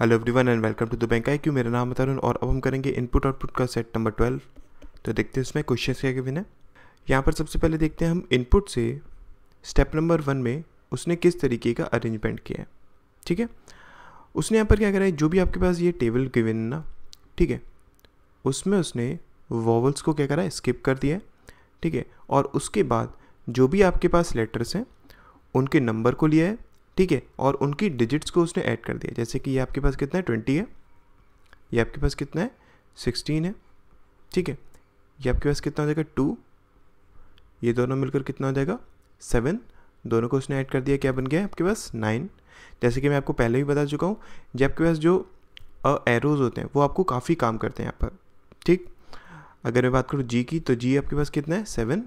hello everyone and welcome to the bank I Q मेरा नाम तरुण और अब हम करेंगे इनपुट आउटपुट का सेट नंबर ट्वेल्व तो देखते हैं इसमें क्वेश्चन क्या के है यहाँ पर सबसे पहले देखते हैं हम इनपुट से स्टेप नंबर वन में उसने किस तरीके का अरेंजमेंट किया है ठीक है उसने यहाँ पर क्या करा है जो भी आपके पास ये टेबल गिवन ना ठीक है उसमें उसने वॉवल्स को क्या करा है स्किप कर दिया है ठीक है और उसके बाद जो भी आपके पास लेटर्स हैं उनके नंबर को लिया है ठीक है और उनकी डिजिट्स को उसने ऐड कर दिया जैसे कि ये आपके पास कितना है ट्वेंटी है ये आपके पास कितना है सिक्सटीन है ठीक है ये आपके पास कितना हो जाएगा टू ये दोनों मिलकर कितना हो जाएगा सेवन दोनों को उसने ऐड कर दिया क्या बन गया है आपके पास नाइन जैसे कि मैं आपको पहले भी बता चुका हूँ जब आपके पास जो एरोज़ होते हैं वो आपको काफ़ी काम करते हैं यहाँ पर ठीक अगर मैं बात करूँ जी की तो जी आपके पास कितना है सेवन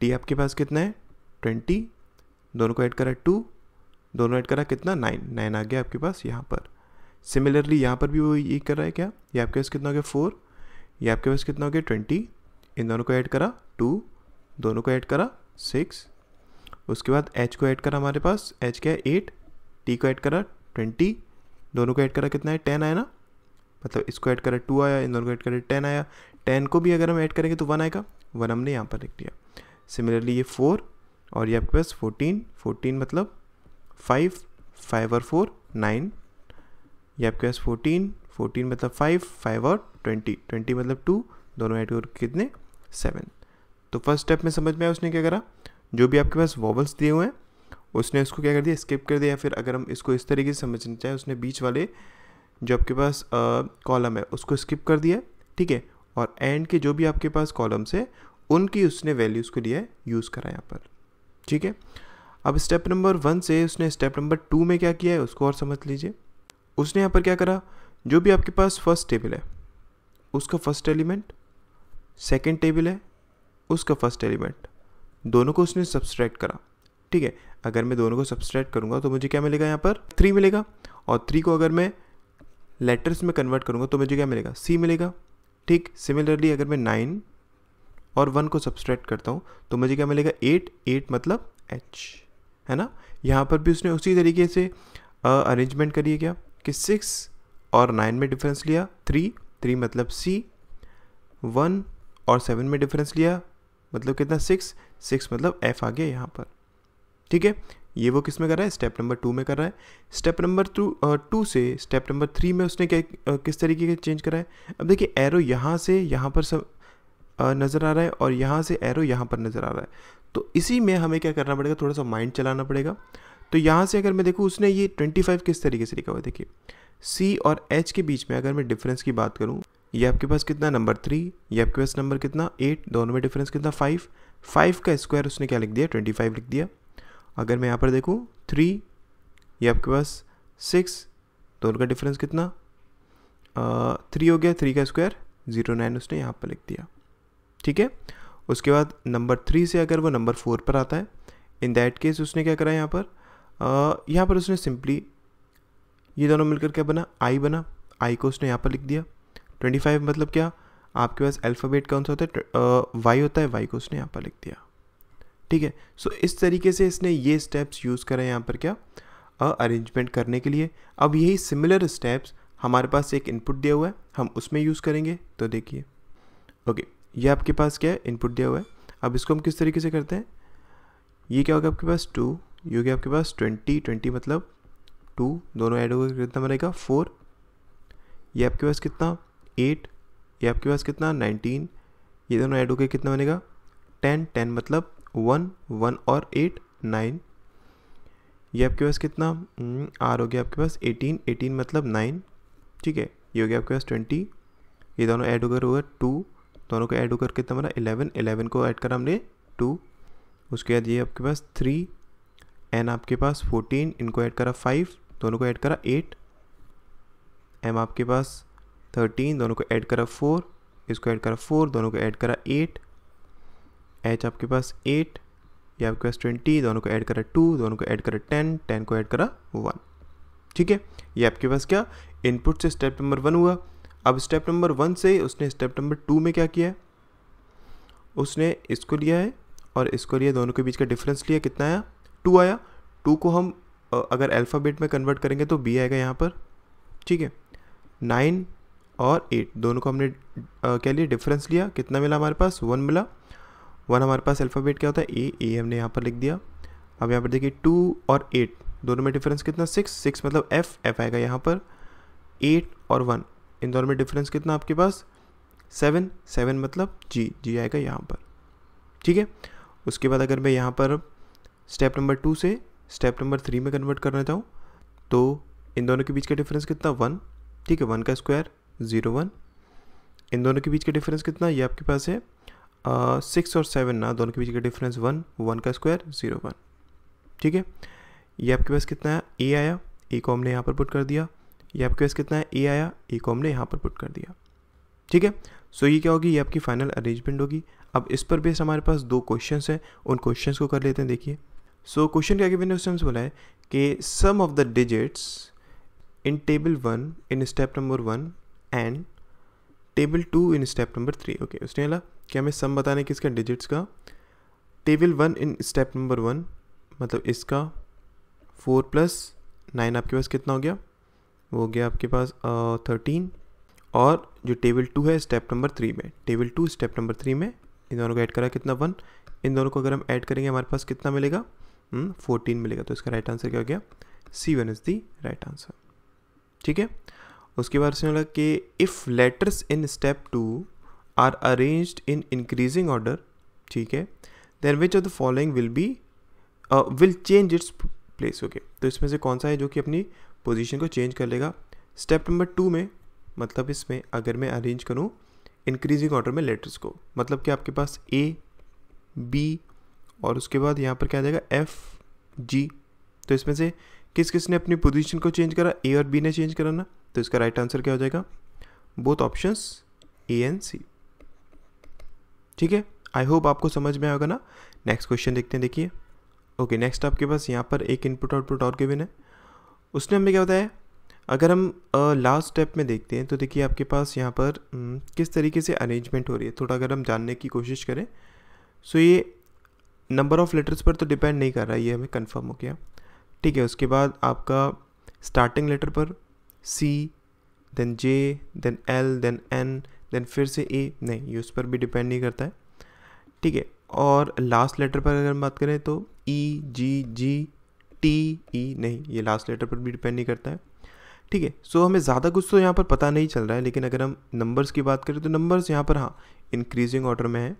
टी आपके पास कितना है ट्वेंटी दोनों को ऐड करा टू दोनों ऐड करा कितना नाइन नाइन आ गया आपके पास यहाँ पर सिमिलरली यहाँ पर भी वो ये कर रहा है क्या ये आपके पास कितना हो गया फोर ये आपके पास कितना हो गया ट्वेंटी इन दोनों को ऐड करा टू दोनों को ऐड करा सिक्स उसके बाद एच को ऐड करा हमारे पास एच क्या है एट टी को ऐड करा ट्वेंटी दोनों को ऐड करा कितना है टेन आया ना मतलब इसको ऐड करा टू आया इन दोनों को ऐड करा टेन आया टेन को भी अगर हम ऐड करेंगे तो वन आएगा वन हमने यहाँ पर लिख दिया सिमिलरली ये फोर और ये आपके पास फोर्टीन फोर्टीन मतलब फाइव फाइव और फोर नाइन ये आपके पास फोर्टीन फोर्टीन मतलब फाइव फाइव और ट्वेंटी ट्वेंटी मतलब टू दोनों ऐड और कितने सेवन तो फर्स्ट स्टेप में समझ में आया उसने क्या करा जो भी आपके पास वॉवल्स दिए हुए हैं उसने उसको क्या कर दिया स्किप कर दिया या फिर अगर हम इसको इस तरीके से समझना चाहें उसने बीच वाले जो आपके पास कॉलम है उसको स्किप कर दिया ठीक है और एंड के जो भी आपके पास कॉलम्स है उनकी उसने वैल्यूज़ को लिया है यूज़ करा यहाँ पर ठीक है अब स्टेप नंबर वन से उसने स्टेप नंबर टू में क्या किया है उसको और समझ लीजिए उसने यहाँ पर क्या करा जो भी आपके पास फर्स्ट टेबल है उसका फर्स्ट एलिमेंट सेकेंड टेबल है उसका फर्स्ट एलिमेंट दोनों को उसने सब्सट्रैक्ट करा ठीक है अगर मैं दोनों को सब्सट्रैक्ट करूँगा तो मुझे क्या मिलेगा यहाँ पर थ्री मिलेगा और थ्री को अगर मैं लेटर्स में कन्वर्ट करूँगा तो मुझे क्या मिलेगा सी मिलेगा ठीक सिमिलरली अगर मैं नाइन और वन को सब्सट्रैक्ट करता हूँ तो मुझे क्या मिलेगा एट एट मतलब एच है ना यहाँ पर भी उसने उसी तरीके से अरेंजमेंट करिए क्या कि सिक्स और नाइन में डिफरेंस लिया थ्री थ्री मतलब सी वन और सेवन में डिफरेंस लिया मतलब कितना सिक्स सिक्स मतलब एफ आ गया यहाँ पर ठीक है ये वो किस में कर रहा है स्टेप नंबर टू में कर रहा है स्टेप नंबर टू टू से स्टेप नंबर थ्री में उसने क्या किस तरीके का चेंज करा है अब देखिए एरो यहाँ से यहाँ पर सब नज़र आ रहा है और यहाँ से एरो यहाँ पर नज़र आ रहा है तो इसी में हमें क्या करना पड़ेगा थोड़ा सा माइंड चलाना पड़ेगा तो यहाँ से अगर मैं देखूँ उसने ये ट्वेंटी फाइव किस तरीके से लिखा हुआ देखिए सी और एच के बीच में अगर मैं डिफरेंस की बात करूँ ये आपके पास कितना नंबर थ्री ये आपके पास नंबर कितना एट दोनों में डिफरेंस कितना फाइव फाइव का स्क्वायर उसने क्या लिख दिया ट्वेंटी फाइव लिख दिया अगर मैं यहाँ पर देखूँ थ्री ये आपके पास सिक्स दोनों का डिफरेंस कितना थ्री हो गया थ्री का स्क्वायर ज़ीरो नाइन उसने यहाँ पर लिख दिया ठीक है उसके बाद नंबर थ्री से अगर वो नंबर फोर पर आता है इन दैट केस उसने क्या करा यहाँ पर यहाँ पर उसने सिंपली ये दोनों मिलकर क्या बना आई बना आई को उसने यहाँ पर लिख दिया ट्वेंटी फाइव मतलब क्या आपके पास अल्फ़ाबेट कौन सा होता है वाई होता है वाई को उसने यहाँ पर लिख दिया ठीक है सो so, इस तरीके से इसने ये स्टेप्स यूज़ करें यहाँ पर क्या अरेंजमेंट करने के लिए अब यही सिमिलर स्टेप्स हमारे पास एक इनपुट दिया हुआ है हम उसमें यूज़ करेंगे तो देखिए ओके ये आपके पास क्या है इनपुट दिया हुआ है अब इसको हम किस तरीके से करते हैं ये क्या होगा आपके पास टू ये हो गया आपके पास ट्वेंटी ट्वेंटी मतलब टू दोनों ऐड होगा कितना बनेगा फोर ये आपके पास कितना एट ये आपके पास कितना नाइनटीन ये दोनों ऐड होकर कितना बनेगा टेन टेन मतलब वन वन और एट नाइन ये आपके पास कितना हम्म, आर हो गया आपके पास एटीन एटीन मतलब नाइन ठीक है ये हो गया आपके पास ट्वेंटी ये दोनों ऐड होकर होगा टू दोनों को ऐड होकर कितना बना एलेवन एलेवन को ऐड करा हमने टू उसके बाद ये आपके पास थ्री एन आपके पास फोर्टीन इनको ऐड करा फाइव दोनों को ऐड करा एट एम आपके पास थर्टीन दोनों को ऐड करा फोर इसको ऐड करा फोर दोनों को ऐड करा एट एच आपके पास एट ये आपके पास ट्वेंटी दोनों को ऐड करा टू दोनों को ऐड करा टेन टेन को ऐड करा वन ठीक है ये आपके पास क्या इनपुट से स्टेप नंबर वन हुआ अब स्टेप नंबर वन से उसने स्टेप नंबर टू में क्या किया है उसने इसको लिया है और इसको लिया दोनों के बीच का डिफरेंस लिया कितना आया टू आया टू को हम अगर अल्फ़ाबेट में कन्वर्ट करेंगे तो बी आएगा यहाँ पर ठीक है नाइन और एट दोनों को हमने क्या लिया डिफरेंस लिया कितना मिला हमारे पास वन मिला वन हमारे पास अल्फ़ाबेट क्या होता है ए ए हमने यहाँ पर लिख दिया अब यहाँ पर देखिए टू और एट दोनों में डिफरेंस कितना सिक्स सिक्स मतलब एफ एफ आएगा यहाँ पर एट और वन इन दोनों में डिफरेंस कितना आपके पास सेवन सेवन मतलब जी जी आएगा यहाँ पर ठीक है उसके बाद अगर मैं यहाँ पर स्टेप नंबर टू से स्टेप नंबर थ्री में कन्वर्ट करना चाहूँ तो इन दोनों के बीच का डिफरेंस कितना वन ठीक है वन का स्क्वायर ज़ीरो वन इन दोनों के बीच का डिफरेंस कितना ये आपके पास है सिक्स और सेवन ना दोनों के बीच का डिफरेंस वन वन का स्क्वायर ज़ीरो वन ठीक है ये आपके पास कितना है ए आया ए को हमने यहाँ पर पुट कर दिया ये आपके पास कितना है ए आया ए को हमने यहाँ पर पुट कर दिया ठीक है सो ये क्या होगी ये आपकी फाइनल अरेंजमेंट होगी अब इस पर बेस हमारे पास दो क्वेश्चन हैं उन क्वेश्चन को कर लेते हैं देखिए सो क्वेश्चन क्या मैंने उस बोला है कि sum of the digits in table one in step number one and table two in step number three okay उसने अला क्या हमें सम बताने है किसका डिजिट्स का table one in step number one मतलब इसका फोर प्लस नाइन आपके पास कितना हो गया वो हो गया आपके पास थर्टीन और जो टेबल टू है स्टेप नंबर थ्री में table two step number three में इन दोनों को ऐड करा कितना वन इन दोनों को अगर हम ऐड करेंगे हमारे पास कितना मिलेगा फोर्टीन हम्म, मिलेगा तो इसका राइट आंसर क्या हो गया C one is the right answer ठीक है उसके बाद उसने लगा कि if letters in step two are arrange in increasing order ठीक है then which of the following will be will change its place okay तो इसमें से कौन सा है जो कि अपनी पोजीशन को चेंज कर लेगा स्टेप नंबर टू में मतलब इसमें अगर मैं अरेंज करूँ इंक्रीजिंग ऑर्डर में लेटर्स को मतलब कि आपके पास ए बी और उसके बाद यहाँ पर क्या आ जाएगा एफ जी तो इसमें से किस किस ने अपनी पोजीशन को चेंज करा ए और बी ने चेंज करा ना तो इसका राइट आंसर क्या हो जाएगा both options A and C ठीक है आई होप आपको समझ में आएगा ना नेक्स्ट क्वेश्चन देखते हैं देखिए ओके नेक्स्ट आपके पास यहाँ पर एक इनपुट आउटपुट और गिवन है उसने हमें क्या बताया अगर हम लास्ट स्टेप में देखते हैं तो देखिए आपके पास यहाँ पर किस तरीके से अरेंजमेंट हो रही है थोड़ा अगर हम जानने की कोशिश करें सो ये नंबर ऑफ़ लेटर्स पर तो डिपेंड नहीं कर रहा है ये हमें कंफर्म हो गया ठीक है उसके बाद आपका स्टार्टिंग लेटर पर C then J then L then N then फिर से ए नहीं ये उस पर भी डिपेंड नहीं करता है ठीक है और लास्ट लेटर पर अगर हम बात करें तो ई जी जी टी ई नहीं ये लास्ट लेटर पर भी डिपेंड नहीं करता है ठीक है सो हमें ज़्यादा कुछ तो यहाँ पर पता नहीं चल रहा है लेकिन अगर हम नंबर्स की बात करें तो नंबर्स यहाँ पर हाँ इंक्रीजिंग ऑर्डर में है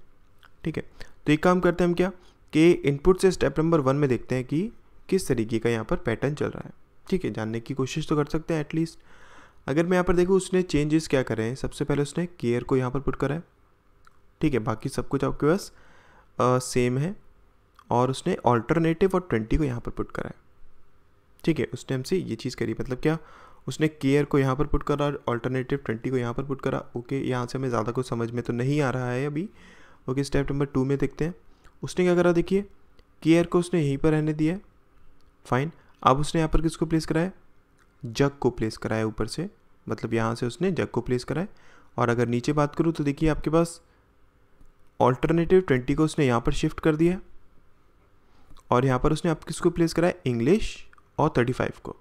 ठीक है तो एक काम करते हैं हम क्या कि इनपुट से स्टेप नंबर वन में देखते हैं कि किस तरीके का यहाँ पर पैटर्न चल रहा है ठीक है जानने की कोशिश तो कर सकते हैं एटलीस्ट अगर मैं यहाँ पर देखूँ उसने चेंजेस क्या करे हैं सबसे पहले उसने केयर को यहाँ पर पुट करा है ठीक है बाकी सब कुछ आपके पास सेम है और उसने ऑल्टरनेटिव और ट्वेंटी को यहाँ पर पुट करा है ठीक है उस टाइम से ये चीज़ करी मतलब क्या उसने केयर को यहाँ पर पुट करा ऑल्टरनेटिव ट्वेंटी को यहाँ पर पुट करा ओके यहाँ से हमें ज़्यादा कुछ समझ में तो नहीं आ रहा है अभी ओके स्टेप नंबर टू में देखते हैं उसने क्या करा देखिए केयर को उसने यहीं पर रहने दिया फाइन अब उसने यहाँ पर किसको प्लेस कराया जग को प्लेस कराया ऊपर से मतलब यहाँ से उसने जग को प्लेस कराया और अगर नीचे बात करूँ तो देखिए आपके पास ऑल्टरनेटिव ट्वेंटी को उसने यहाँ पर शिफ्ट कर दिया और यहाँ पर उसने आप किसको प्लेस कराया इंग्लिश और थर्टी फाइव को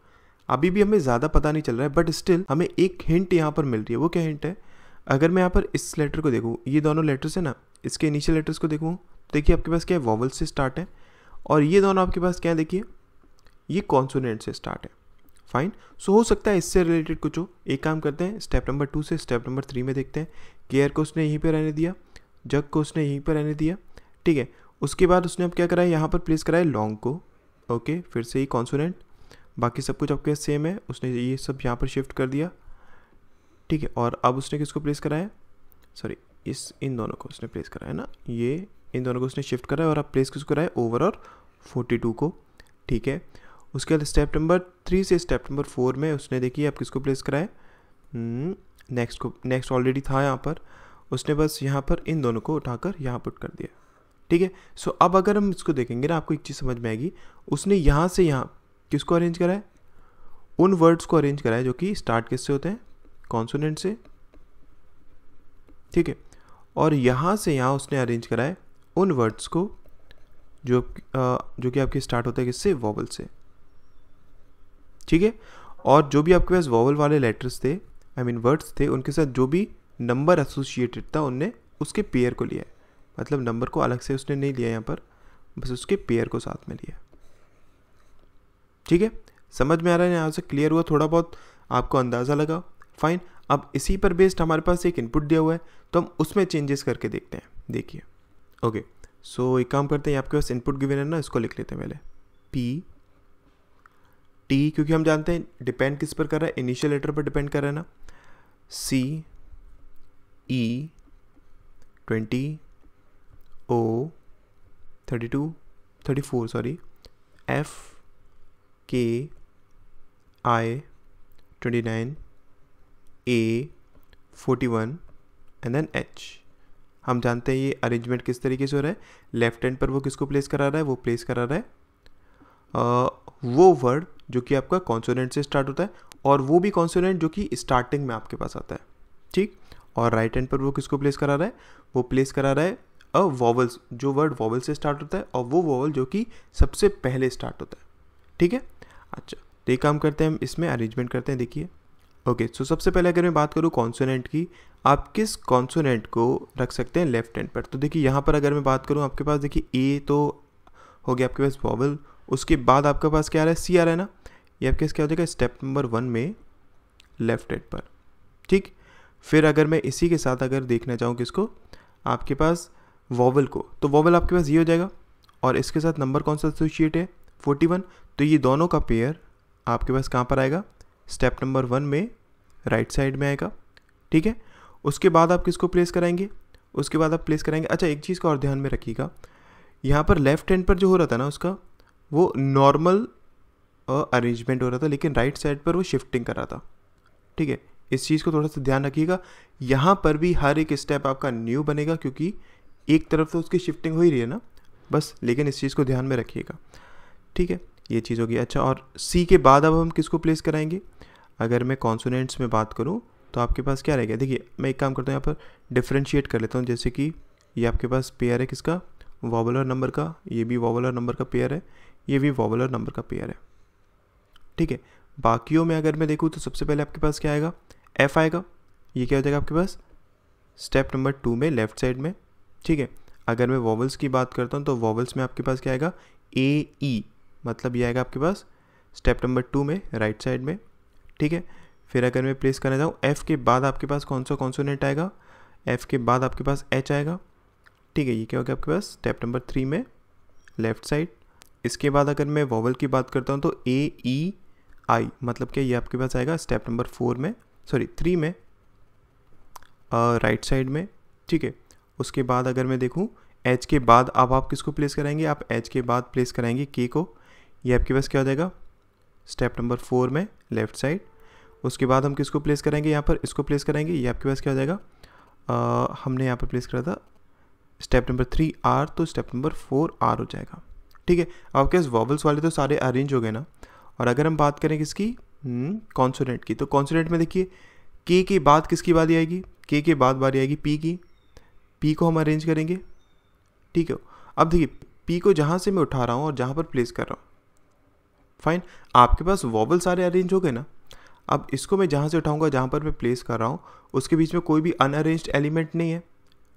अभी भी हमें ज़्यादा पता नहीं चल रहा है बट स्टिल हमें एक हिंट यहाँ पर मिल रही है वो क्या हिंट है अगर मैं यहाँ पर इस लेटर को देखूँ ये दोनों लेटर्स हैं ना इसके इनिशियल लेटर्स को देखूँ देखिए आपके पास क्या है वॉवल्स से स्टार्ट है और ये दोनों आपके पास क्या है देखिए ये कॉन्सोनेंट से स्टार्ट है फाइन सो so, हो सकता है इससे रिलेटेड कुछ हो एक काम करते हैं स्टेप नंबर टू से स्टेप नंबर थ्री में देखते हैं केयर को उसने यहीं पर रहने दिया जग को उसने यहीं पर रहने दिया ठीक है उसके बाद उसने अब क्या करा है यहाँ पर प्लेस कराए लॉन्ग को ओके फिर से ही कॉन्सोनेंट बाकी सब कुछ आपके सेम है उसने ये सब यहाँ पर शिफ्ट कर दिया ठीक है और अब उसने किसको प्लेस कराया सॉरी इस इन दोनों को उसने प्लेस कराया है ना ये इन दोनों को उसने शिफ्ट कराया और अब प्लेस किसको कराया ओवर और फोर्टी टू को ठीक है उसके बाद स्टेप नंबर थ्री से स्टेप नंबर फोर में उसने देखिए आप किसको प्लेस कराए नेक्स्ट को नेक्स्ट ऑलरेडी था यहाँ पर उसने बस यहाँ पर इन दोनों को उठाकर यहाँ पुट कर दिया ठीक है सो अब अगर हम इसको देखेंगे ना आपको एक चीज़ समझ में आएगी उसने यहाँ से यहाँ किसको अरेंज करा है उन वर्ड्स को अरेंज करा है जो कि स्टार्ट किससे होते हैं कॉन्सोनेंट से ठीक है और यहाँ से यहाँ उसने अरेंज करा है उन वर्ड्स को जो जो कि आपके स्टार्ट होता है किससे वॉवल से ठीक है और जो भी आपके पास वॉवल वाले लेटर्स थे आई मीन वर्ड्स थे उनके साथ जो भी नंबर एसोसिएटेड था उनने उसके पेयर को लिया है मतलब नंबर को अलग से उसने नहीं लिया यहाँ पर बस उसके पेयर को साथ में लिया ठीक है समझ में आ रहा है यहाँ से क्लियर हुआ थोड़ा बहुत आपको अंदाज़ा लगा फाइन अब इसी पर बेस्ड हमारे पास एक इनपुट दिया हुआ है तो हम उसमें चेंजेस करके देखते हैं देखिए ओके सो एक काम करते हैं आपके पास इनपुट गिवेन है ना इसको लिख लेते हैं पहले पी टी क्योंकि हम जानते हैं डिपेंड किस पर कर रहा है इनिशियल लेटर पर डिपेंड कर रहा है ना C E twenty O thirty two thirty four sorry F K I twenty nine A forty one and then H हम जानते हैं ये अरेंजमेंट किस तरीके से हो रहा है लेफ्ट हैंड पर वो किसको प्लेस करा रहा है वो प्लेस करा रहा है आ, वो वर्ड जो कि आपका कॉन्सोनेंट से स्टार्ट होता है और वो भी कॉन्सोनेंट जो कि स्टार्टिंग में आपके पास आता है ठीक और राइट हैंड पर वो किसको प्लेस करा रहा है वो प्लेस करा रहा है अ वॉवल्स जो वर्ड वॉवल से स्टार्ट होता है और वो वॉवल जो कि सबसे पहले स्टार्ट होता है ठीक है अच्छा तो ये काम करते हैं हम इसमें अरेंजमेंट करते हैं देखिए ओके सो सबसे पहले अगर मैं बात करूँ कॉन्सोनेंट की आप किस कॉन्सोनेंट को रख सकते हैं लेफ्ट हैंड पर तो देखिए यहाँ पर अगर मैं बात करूँ आपके पास देखिए ए तो हो गया आपके पास वॉवल उसके बाद आपके पास क्या आ रहा है सी आ रहा है ना ये आपके पास क्या हो जाएगा स्टेप नंबर वन में लेफ्ट हैंड पर ठीक फिर अगर मैं इसी के साथ अगर देखना चाहूँ किसको आपके पास वॉवल को तो वॉवल आपके पास ये हो जाएगा और इसके साथ नंबर कौन सा एसोसिएट है फोर्टी वन तो ये दोनों का पेयर आपके पास कहाँ पर आएगा स्टेप नंबर वन में राइट right साइड में आएगा ठीक है उसके बाद आप किसको प्लेस कराएंगे उसके बाद आप प्लेस कराएंगे अच्छा एक चीज़ का और ध्यान में रखिएगा यहाँ पर लेफ्ट हैंड पर जो हो रहा था ना उसका वो नॉर्मल अरेंजमेंट हो रहा था लेकिन राइट साइड पर वो शिफ्टिंग कर रहा था ठीक है इस चीज़ को थोड़ा सा ध्यान रखिएगा यहाँ पर भी हर एक स्टेप आपका न्यू बनेगा क्योंकि एक तरफ तो उसकी शिफ्टिंग हो ही रही है ना बस लेकिन इस चीज़ को ध्यान में रखिएगा ठीक है ये चीज़ होगी अच्छा और सी के बाद अब हम किसको प्लेस कराएंगे अगर मैं कॉन्सोनेंट्स में बात करूँ तो आपके पास क्या रहेगा देखिए मैं एक काम करता हूँ यहाँ पर डिफ्रेंशिएट कर लेता हूँ जैसे कि ये आपके पास पेयर है किसका वॉबलर नंबर का ये भी वॉबलर नंबर का पेयर है ये भी वॉबलर नंबर का पेयर है ठीक है बाकियों में अगर मैं देखूँ तो सबसे पहले आपके पास क्या आएगा एफ आएगा ये क्या हो जाएगा आपके पास स्टेप नंबर टू में लेफ्ट साइड में ठीक है अगर मैं वॉवल्स की बात करता हूँ तो वॉवल्स में आपके पास क्या आएगा ए ई e, मतलब ये आएगा आपके पास स्टेप नंबर टू में राइट साइड में ठीक है फिर अगर मैं प्लेस करना चाहूँ एफ़ के बाद आपके पास कौन सा कॉन्सोनेंट आएगा एफ़ के बाद आपके पास एच आएगा ठीक है ये क्या हो गया आपके पास स्टेप नंबर थ्री में लेफ्ट साइड इसके बाद अगर मैं वॉवल की बात करता हूँ तो ए ई आई मतलब क्या ये आपके पास आएगा स्टेप नंबर फोर में सॉरी थ्री में राइट uh, साइड right में ठीक है उसके बाद अगर मैं देखूँ एच के बाद अब आप किसको प्लेस कराएंगे आप एच के बाद प्लेस कराएंगे के को ये आपके पास क्या हो जाएगा स्टेप नंबर फोर में लेफ्ट साइड उसके बाद हम किसको प्लेस कराएंगे यहाँ पर इसको प्लेस कराएंगे ये आपके पास क्या हो जाएगा आ, हमने यहाँ पर प्लेस करा था स्टेप नंबर थ्री आर तो स्टेप नंबर फोर आर हो जाएगा ठीक है आपके पास वॉवल्स वाले तो सारे अरेंज हो गए ना और अगर हम बात करें किसकी कॉन्सोनेंट हम्म, की तो कॉन्सोनेंट में देखिए के के बाद किसकी बारी आएगी के के बाद बारी आएगी पी की पी को हम अरेंज करेंगे ठीक है अब देखिए पी को जहाँ से मैं उठा रहा हूँ और जहाँ पर प्लेस कर रहा हूँ फाइन आपके पास वॉबल सारे अरेंज हो गए ना अब इसको मैं जहाँ से उठाऊँगा जहाँ पर मैं प्लेस कर रहा हूँ उसके बीच में कोई भी अनअरेंज एलिमेंट नहीं है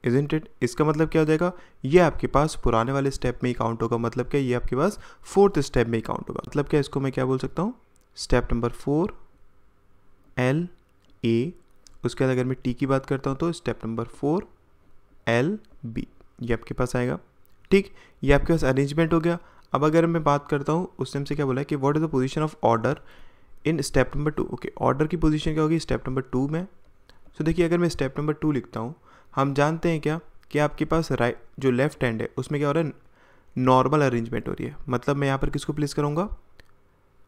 इजेंट इट इसका मतलब क्या हो जाएगा ये आपके पास पुराने वाले स्टेप में ही काउंट होगा मतलब क्या ये आपके पास फोर्थ स्टेप में ही काउंट होगा मतलब क्या इसको मैं क्या बोल सकता हूँ step number four L A उसके बाद अगर मैं टी की बात करता हूँ तो step number four L B ये आपके पास आएगा ठीक ये आपके पास अरेंजमेंट हो गया अब अगर मैं बात करता हूँ उस टाइम से क्या बोला है कि what is the position of order in step number two okay order की पोजीशन क्या होगी स्टेप नंबर टू में सो so, देखिए अगर मैं स्टेप नंबर टू लिखता हूँ हम जानते हैं क्या कि आपके पास राइट जो लेफ्ट हैंड है उसमें क्या हो रहा है नॉर्मल अरेंजमेंट हो रही है मतलब मैं यहाँ पर किसको प्लेस करूँगा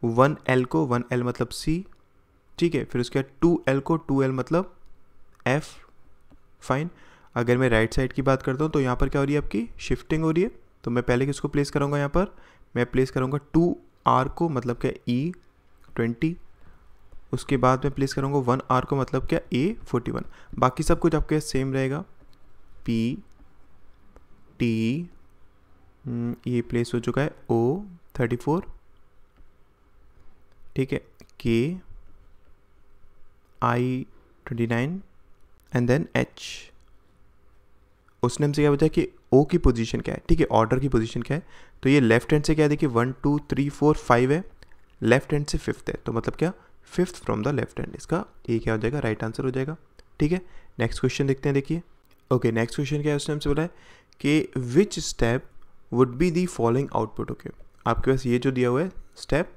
वन एल को वन एल मतलब सी ठीक है फिर उसके बाद टू एल को टू एल मतलब एफ फाइन अगर मैं राइट साइड की बात करता हूँ तो यहाँ पर क्या हो रही है आपकी शिफ्टिंग हो रही है तो मैं पहले किसको प्लेस करूँगा यहाँ पर मैं प्लेस करूँगा टू आर को मतलब क्या ई e ट्वेंटी उसके बाद मैं प्लेस करूँगा वन आर को मतलब क्या ए फोर्टी वन बाकी सब कुछ आपके सेम रहेगा पी टी हम्म, ये प्लेस हो चुका है ओ थर्टी फोर ठीक है K I twenty nine and then H उसने हमसे क्या बताया कि ओ की पोजीशन क्या है ठीक है ऑर्डर की पोजीशन क्या है तो ये लेफ्ट हैंड से क्या है देखिए one two three four five है लेफ्ट हैंड से फिफ्थ है तो मतलब क्या fifth from the left hand इसका ये क्या हो जाएगा राइट right आंसर हो जाएगा ठीक है नेक्स्ट क्वेश्चन देखते हैं देखिए ओके नेक्स्ट क्वेश्चन क्या है उसने हमसे बोला है कि which step would be the following output okay आपके पास ये जो दिया हुआ है स्टेप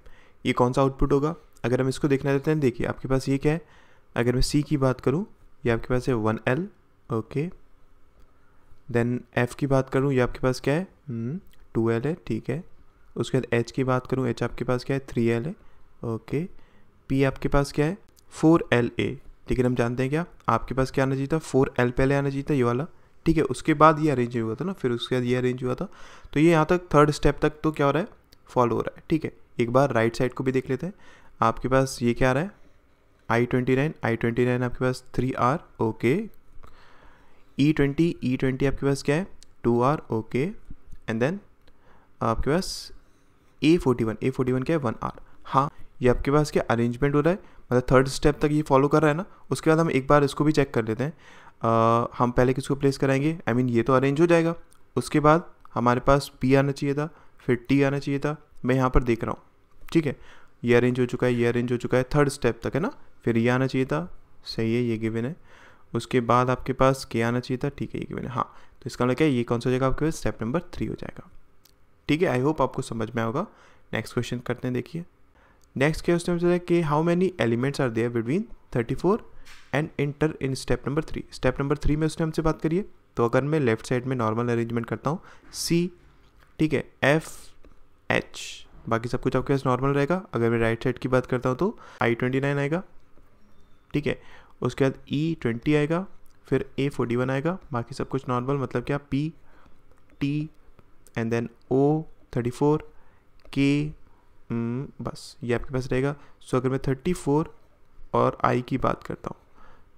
ये कौन सा आउटपुट होगा अगर हम इसको देखना चाहते हैं देखिए आपके पास ये क्या है अगर मैं सी की बात करूँ ये आपके पास है one L okay then F की बात करूँ ये आपके पास क्या है टू hmm, एल है ठीक है उसके बाद एच की बात करूँ एच आपके पास क्या है थ्री एल है ओके पी आपके पास क्या है फोर एल ए लेकिन हम जानते हैं क्या आपके पास क्या आना चाहिए था फोर एल पहले आना चाहिए था ये वाला ठीक है उसके बाद ये अरेंज हुआ था ना फिर उसके बाद ये अरेंज हुआ था तो ये यहाँ तक थर्ड स्टेप तक तो क्या हो रहा है फॉलो हो रहा है ठीक है एक बार राइट साइड को भी देख लेते हैं आपके पास ये क्या आ रहा है I twenty nine I twenty nine आपके पास three R okay E twenty E twenty आपके पास क्या है two R okay and then आपके पास A forty one A forty one क्या है वन आर हाँ ये आपके पास क्या अरेंजमेंट हो रहा है मतलब थर्ड स्टेप तक ये फॉलो कर रहा है ना उसके बाद हम एक बार इसको भी चेक कर लेते हैं आ, हम पहले किसको प्लेस कराएंगे आई I मीन mean, ये तो अरेंज हो जाएगा उसके बाद हमारे पास पी आना चाहिए था फिर टी आना चाहिए था मैं यहाँ पर देख रहा हूँ ठीक है ये अरेंज हो चुका है ये अरेंज हो चुका है थर्ड स्टेप तक है ना फिर ये आना चाहिए था सही है ये गिवन है उसके बाद आपके पास के आना चाहिए था ठीक है ये मैंने हाँ तो इसका मतलब क्या ये कौन सा हो जाएगा आपके पास स्टेप नंबर थ्री हो जाएगा ठीक है आई होप आपको समझ में आएगा नेक्स्ट क्वेश्चन करते हैं देखिए नेक्स्ट क्या क्वेश्चन है कि how many elements are there between thirty four and inter in step number three step number three में उसने हमसे बात करिए तो अगर मैं लेफ्ट साइड में नॉर्मल अरेंजमेंट करता हूँ सी ठीक है एफ एच बाकी सब कुछ आपके पास नॉर्मल रहेगा अगर मैं राइट साइड की बात करता हूँ तो आई ट्वेंटी नाइन आएगा ठीक है उसके बाद ई e ट्वेंटी आएगा फिर ए फोर्टी वन आएगा बाकी सब कुछ नॉर्मल मतलब क्या P T and then O thirty four K बस ये आपके पास रहेगा सो अगर मैं थर्टी फोर और आई की बात करता हूँ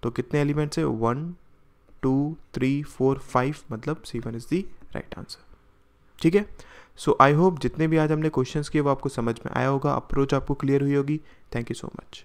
तो कितने एलिमेंट्स है one two three four five मतलब C one is the right answer ठीक है सो आई होप जितने भी आज हमने क्वेश्चंस किए वो आपको समझ में आया होगा अप्रोच आपको क्लियर हुई होगी थैंक यू सो मच